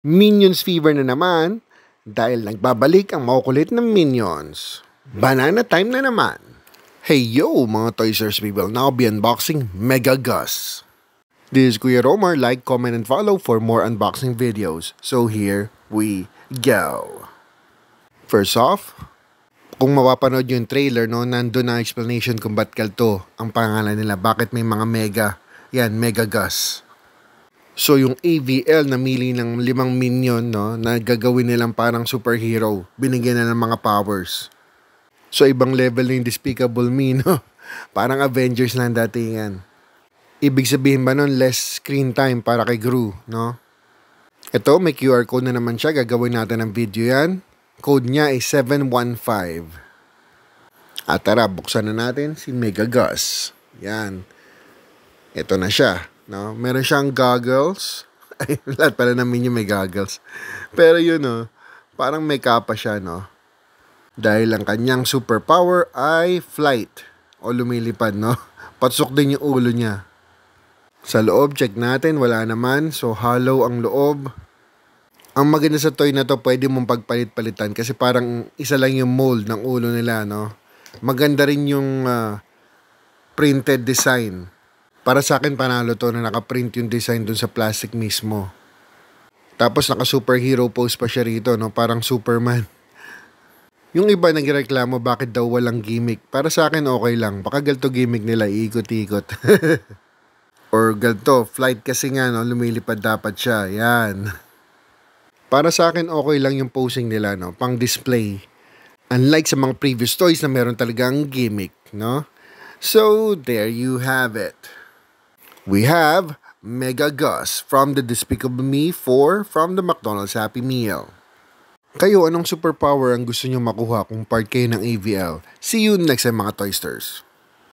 Minions Fever na naman dahil nagbabalik ang makukulit ng Minions. Banana time na naman. Hey yo mga Toys R Us now be unboxing Mega Gus. This is Kuya Romar, like, comment, and follow for more unboxing videos. So here we go. First off, kung mapapanood yung trailer, no, nandun na explanation kung ba't kalto ang pangalan nila, bakit may mga mega, yan, Mega Gus. So yung AVL namili ng limang minion no, na gagawin nilang parang superhero. Binigyan na ng mga powers. So ibang level ng Despicable Me no. parang Avengers na ang datingan. Ibig sabihin ba nun less screen time para kay Gru no? Ito may QR code na naman siya. Gagawin natin ng video yan. Code niya ay 715. At tara, buksan na natin si Mega Megagas. Yan. Ito na siya. No? Meron siyang goggles. Ay, lahat pala ng menu may goggles. Pero yun, no? parang may kapa siya, no? Dahil ang kanyang superpower ay flight o lumilipad, no? Patsok din yung ulo niya. Sa loob, check natin, wala naman. So, hollow ang loob. Ang maganda sa toy na to, pwede mong pagpalit-palitan kasi parang isa lang yung mold ng ulo nila, no? Maganda rin yung uh, printed design para sa akin, panalo to na nakaprint yung design dun sa plastic mismo. Tapos naka-superhero pose pa siya rito, no? parang Superman. Yung iba nagreklamo bakit daw walang gimmick. Para sa akin, okay lang. Baka galto gimmick nila, iikot-ikot. Or galto, flight kasi nga, no? lumilipad dapat siya. Yan. Para sa akin, okay lang yung posing nila, no? pang display. Unlike sa mga previous toys na meron talagang gimmick, no? So, there you have it. We have Mega Gus from the Despicable Me 4 from the McDonald's Happy Meal. Kayo, anong superpower ang gusto nyo makuha kung part kayo ng AVL? See you next time mga Toysters!